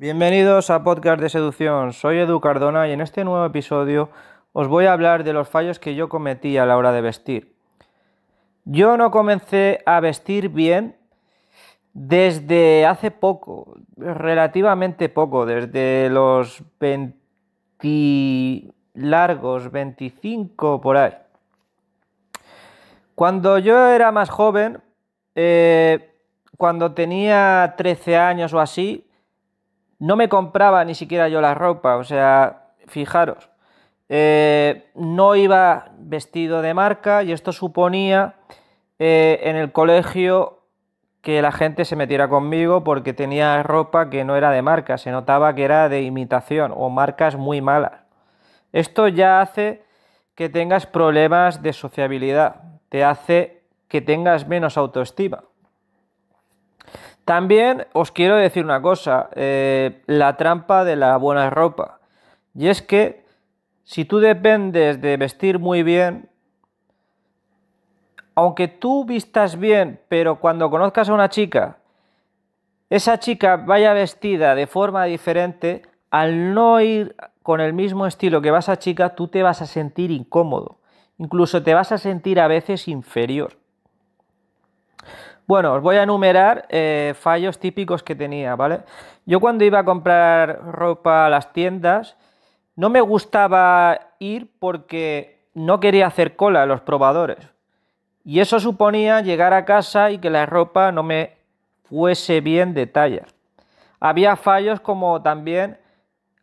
Bienvenidos a Podcast de Seducción, soy Edu Cardona y en este nuevo episodio os voy a hablar de los fallos que yo cometí a la hora de vestir. Yo no comencé a vestir bien desde hace poco, relativamente poco, desde los 20 largos, 25 por ahí. Cuando yo era más joven, eh, cuando tenía 13 años o así, no me compraba ni siquiera yo la ropa, o sea, fijaros, eh, no iba vestido de marca y esto suponía eh, en el colegio que la gente se metiera conmigo porque tenía ropa que no era de marca, se notaba que era de imitación o marcas muy malas. Esto ya hace que tengas problemas de sociabilidad, te hace que tengas menos autoestima. También os quiero decir una cosa, eh, la trampa de la buena ropa. Y es que si tú dependes de vestir muy bien, aunque tú vistas bien, pero cuando conozcas a una chica, esa chica vaya vestida de forma diferente, al no ir con el mismo estilo que vas a chica, tú te vas a sentir incómodo. Incluso te vas a sentir a veces inferior. Bueno, os voy a enumerar eh, fallos típicos que tenía, ¿vale? Yo cuando iba a comprar ropa a las tiendas, no me gustaba ir porque no quería hacer cola a los probadores. Y eso suponía llegar a casa y que la ropa no me fuese bien de talla. Había fallos como también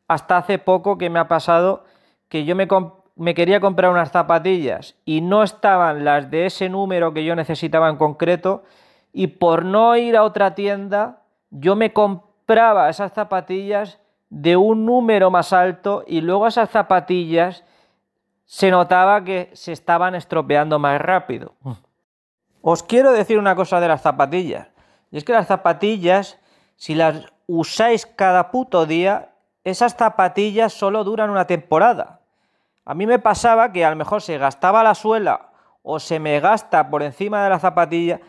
hasta hace poco que me ha pasado que yo me, quería comprar unas zapatillas y no estaban las de ese número que yo necesitaba en concreto y por no ir a otra tienda, yo me compraba esas zapatillas de un número más alto y luego esas zapatillas se notaba que se estaban estropeando más rápido. Os quiero decir una cosa de las zapatillas. Y es que las zapatillas, si las usáis cada puto día, esas zapatillas solo duran una temporada. A mí me pasaba que a lo mejor se gastaba la suela o se me gasta por encima de la zapatilla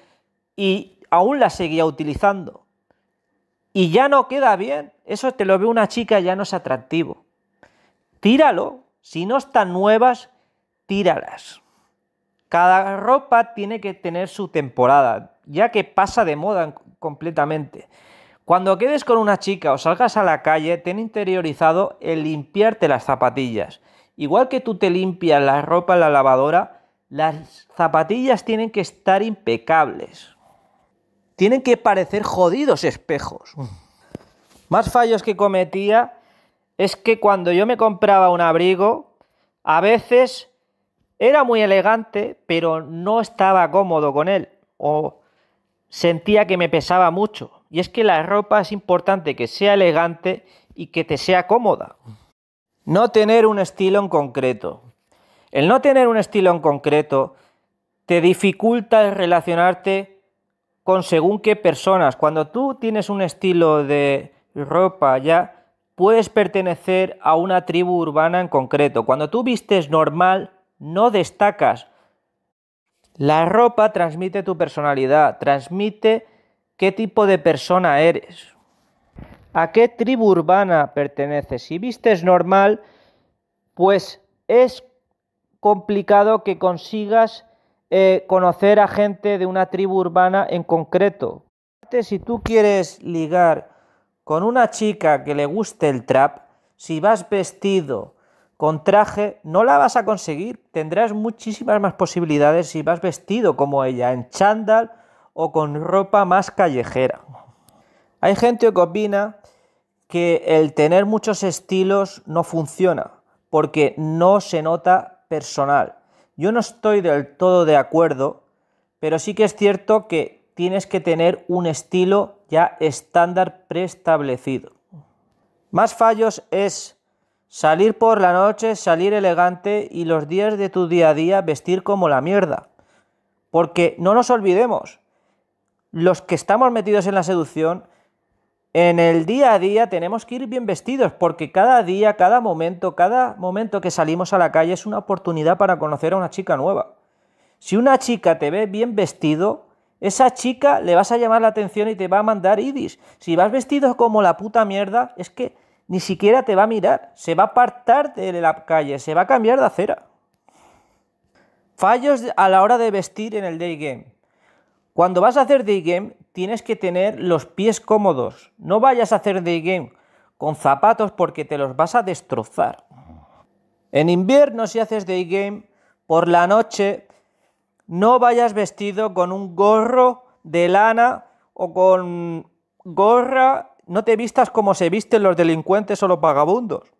y aún la seguía utilizando. Y ya no queda bien. Eso te lo ve una chica, ya no es atractivo. Tíralo. Si no están nuevas, tíralas. Cada ropa tiene que tener su temporada, ya que pasa de moda completamente. Cuando quedes con una chica o salgas a la calle, ten interiorizado el limpiarte las zapatillas. Igual que tú te limpias la ropa en la lavadora, las zapatillas tienen que estar impecables tienen que parecer jodidos espejos. Más fallos que cometía es que cuando yo me compraba un abrigo, a veces era muy elegante, pero no estaba cómodo con él o sentía que me pesaba mucho. Y es que la ropa es importante que sea elegante y que te sea cómoda. No tener un estilo en concreto. El no tener un estilo en concreto te dificulta relacionarte con según qué personas. Cuando tú tienes un estilo de ropa ya, puedes pertenecer a una tribu urbana en concreto. Cuando tú vistes normal, no destacas. La ropa transmite tu personalidad, transmite qué tipo de persona eres, a qué tribu urbana perteneces. Si vistes normal, pues es complicado que consigas eh, conocer a gente de una tribu urbana en concreto. Si tú quieres ligar con una chica que le guste el trap, si vas vestido con traje, no la vas a conseguir. Tendrás muchísimas más posibilidades si vas vestido como ella, en chándal o con ropa más callejera. Hay gente que opina que el tener muchos estilos no funciona, porque no se nota personal. Yo no estoy del todo de acuerdo, pero sí que es cierto que tienes que tener un estilo ya estándar preestablecido. Más fallos es salir por la noche, salir elegante y los días de tu día a día vestir como la mierda. Porque no nos olvidemos, los que estamos metidos en la seducción en el día a día tenemos que ir bien vestidos porque cada día, cada momento, cada momento que salimos a la calle es una oportunidad para conocer a una chica nueva. Si una chica te ve bien vestido, esa chica le vas a llamar la atención y te va a mandar idis. Si vas vestido como la puta mierda, es que ni siquiera te va a mirar, se va a apartar de la calle, se va a cambiar de acera. Fallos a la hora de vestir en el day game. Cuando vas a hacer day game, tienes que tener los pies cómodos. No vayas a hacer day game con zapatos porque te los vas a destrozar. En invierno, si haces day game, por la noche, no vayas vestido con un gorro de lana o con gorra. No te vistas como se visten los delincuentes o los vagabundos.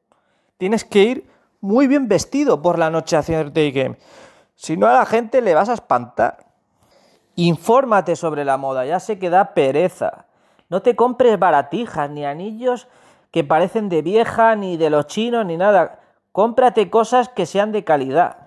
Tienes que ir muy bien vestido por la noche a hacer day game. Si no, a la gente le vas a espantar. Infórmate sobre la moda, ya sé que da pereza. No te compres baratijas ni anillos que parecen de vieja, ni de los chinos, ni nada. Cómprate cosas que sean de calidad.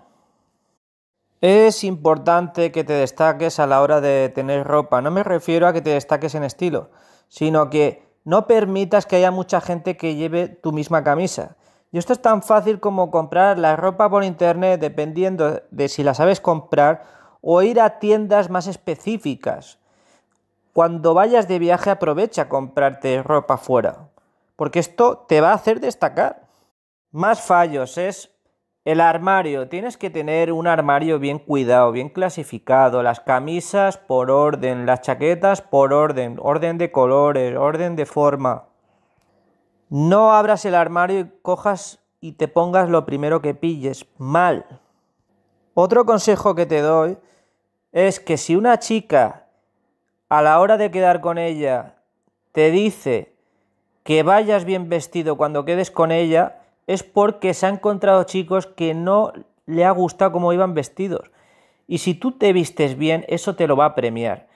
Es importante que te destaques a la hora de tener ropa. No me refiero a que te destaques en estilo, sino que no permitas que haya mucha gente que lleve tu misma camisa. Y esto es tan fácil como comprar la ropa por internet, dependiendo de si la sabes comprar o ir a tiendas más específicas. Cuando vayas de viaje aprovecha comprarte ropa fuera, porque esto te va a hacer destacar. Más fallos es el armario. Tienes que tener un armario bien cuidado, bien clasificado. Las camisas por orden, las chaquetas por orden, orden de colores, orden de forma. No abras el armario y cojas y te pongas lo primero que pilles. Mal. Otro consejo que te doy es que si una chica a la hora de quedar con ella te dice que vayas bien vestido cuando quedes con ella, es porque se ha encontrado chicos que no le ha gustado cómo iban vestidos. Y si tú te vistes bien, eso te lo va a premiar.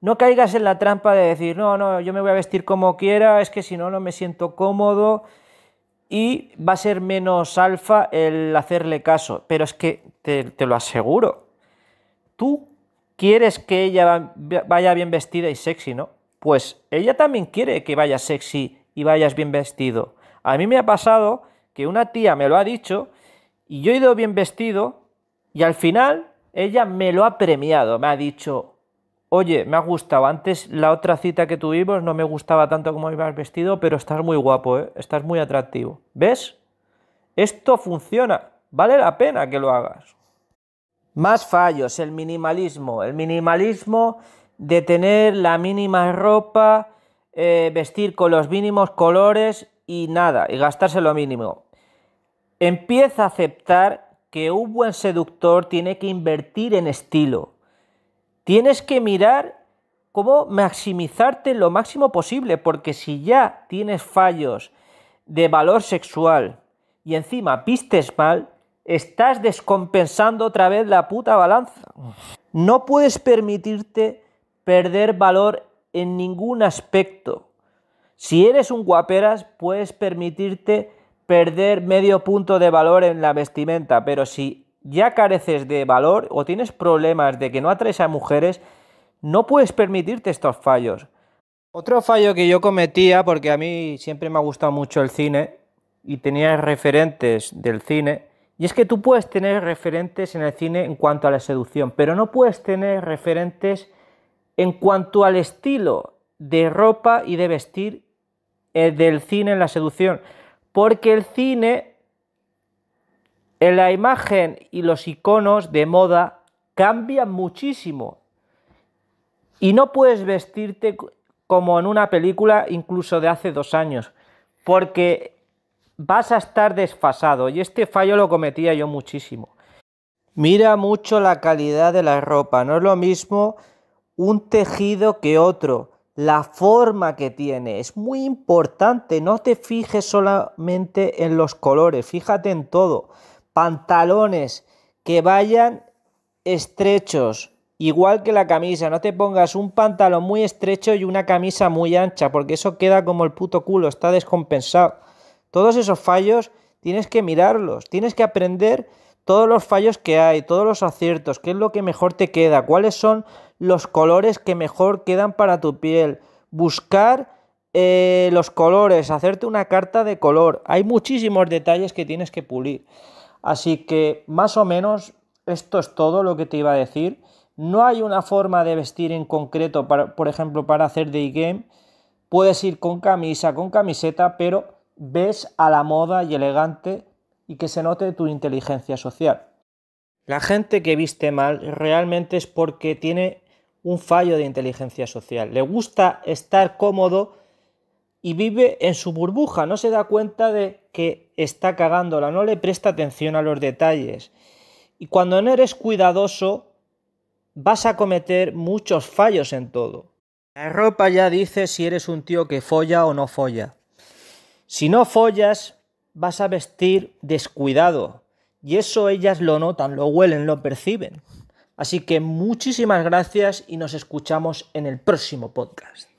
No caigas en la trampa de decir, no, no, yo me voy a vestir como quiera, es que si no, no me siento cómodo y va a ser menos alfa el hacerle caso. Pero es que te, te lo aseguro, tú quieres que ella vaya bien vestida y sexy, ¿no? Pues ella también quiere que vayas sexy y vayas bien vestido. A mí me ha pasado que una tía me lo ha dicho y yo he ido bien vestido y al final ella me lo ha premiado, me ha dicho, oye, me ha gustado, antes la otra cita que tuvimos no me gustaba tanto como ibas vestido, pero estás muy guapo, ¿eh? estás muy atractivo. ¿Ves? Esto funciona, vale la pena que lo hagas. Más fallos, el minimalismo. El minimalismo de tener la mínima ropa, eh, vestir con los mínimos colores y nada, y gastarse lo mínimo. Empieza a aceptar que un buen seductor tiene que invertir en estilo. Tienes que mirar cómo maximizarte lo máximo posible, porque si ya tienes fallos de valor sexual y encima vistes mal, Estás descompensando otra vez la puta balanza. No puedes permitirte perder valor en ningún aspecto. Si eres un guaperas, puedes permitirte perder medio punto de valor en la vestimenta, pero si ya careces de valor o tienes problemas de que no atraes a mujeres, no puedes permitirte estos fallos. Otro fallo que yo cometía, porque a mí siempre me ha gustado mucho el cine y tenía referentes del cine, y es que tú puedes tener referentes en el cine en cuanto a la seducción, pero no puedes tener referentes en cuanto al estilo de ropa y de vestir eh, del cine en la seducción. Porque el cine, en la imagen y los iconos de moda cambian muchísimo. Y no puedes vestirte como en una película incluso de hace dos años. Porque vas a estar desfasado. Y este fallo lo cometía yo muchísimo. Mira mucho la calidad de la ropa. No es lo mismo un tejido que otro. La forma que tiene es muy importante. No te fijes solamente en los colores, fíjate en todo. Pantalones que vayan estrechos, igual que la camisa. No te pongas un pantalón muy estrecho y una camisa muy ancha, porque eso queda como el puto culo, está descompensado. Todos esos fallos tienes que mirarlos, tienes que aprender todos los fallos que hay, todos los aciertos, qué es lo que mejor te queda, cuáles son los colores que mejor quedan para tu piel. Buscar eh, los colores, hacerte una carta de color. Hay muchísimos detalles que tienes que pulir. Así que más o menos esto es todo lo que te iba a decir. No hay una forma de vestir en concreto, por ejemplo, para hacer day game. Puedes ir con camisa, con camiseta, pero ves a la moda y elegante y que se note tu inteligencia social. La gente que viste mal realmente es porque tiene un fallo de inteligencia social. Le gusta estar cómodo y vive en su burbuja, no se da cuenta de que está cagándola, no le presta atención a los detalles. Y cuando no eres cuidadoso, vas a cometer muchos fallos en todo. La ropa ya dice si eres un tío que folla o no folla. Si no follas, vas a vestir descuidado. Y eso ellas lo notan, lo huelen, lo perciben. Así que muchísimas gracias y nos escuchamos en el próximo podcast.